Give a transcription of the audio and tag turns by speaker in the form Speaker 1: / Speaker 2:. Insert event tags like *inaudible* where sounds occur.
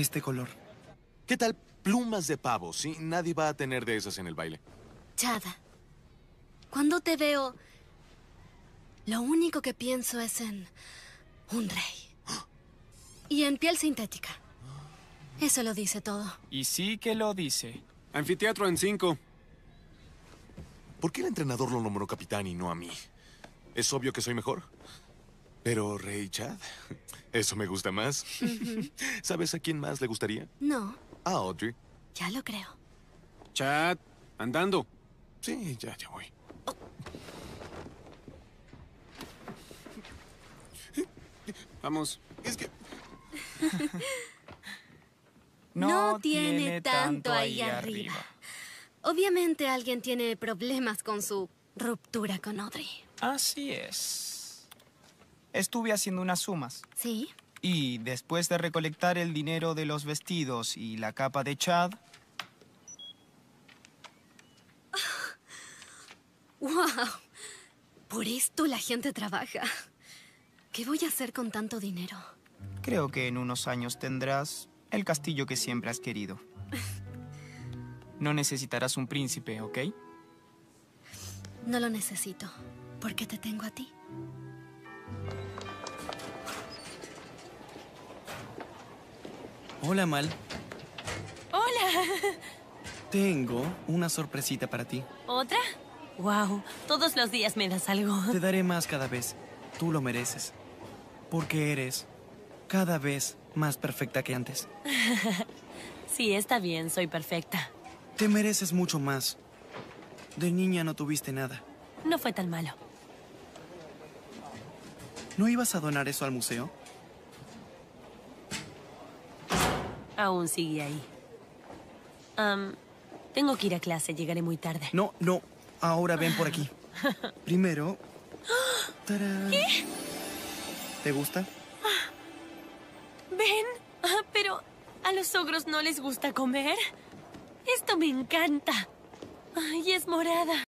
Speaker 1: este color. ¿Qué tal plumas de pavo? Sí, nadie va a tener de esas en el baile.
Speaker 2: Chada, cuando te veo, lo único que pienso es en un rey. Y en piel sintética. Eso lo dice todo.
Speaker 1: Y sí que lo dice. Anfiteatro en cinco. ¿Por qué el entrenador lo nombró capitán y no a mí? ¿Es obvio que soy mejor? Pero, Rey Chad, eso me gusta más. ¿Sabes a quién más le gustaría? No. A Audrey. Ya lo creo. Chad, andando. Sí, ya, ya voy. Vamos. Es que... no, tiene, tanto, ahí arriba.
Speaker 2: arriba. Obviamente alguien tiene problemas con su ruptura con
Speaker 1: Audrey. Así es.
Speaker 2: Estuve haciendo unas
Speaker 1: sumas. ¿Sí?
Speaker 2: Y después de recolectar el dinero de los vestidos y la capa de Chad... ¡Wow!
Speaker 1: *laughs* Por
Speaker 2: esto la gente trabaja. ¿Qué voy a hacer con tanto dinero? Creo que en unos años tendrás el castillo que siempre has querido. *laughs* No necesitarás un príncipe, ¿ok? No lo necesito, porque te tengo a ti. Hola, Mal. Hola. Tengo una sorpresita para ti. ¿Otra? Wow, todos los días me das algo. Te daré más cada vez. Tú lo mereces. Porque eres cada vez más perfecta que antes. *laughs* sí, está bien, soy perfecta. Te mereces mucho más. De niña no tuviste nada. No fue tan malo. ¿No ibas a donar eso al museo? aún sigue ahí. tengo que ir a clase, llegaré muy tarde. No, no, ahora ven por aquí. *laughs* Primero... *gasps* ¿Qué? ¿Te gusta? Ven, ah, pero a los ogros no les gusta comer. Esto me encanta. Y es morada.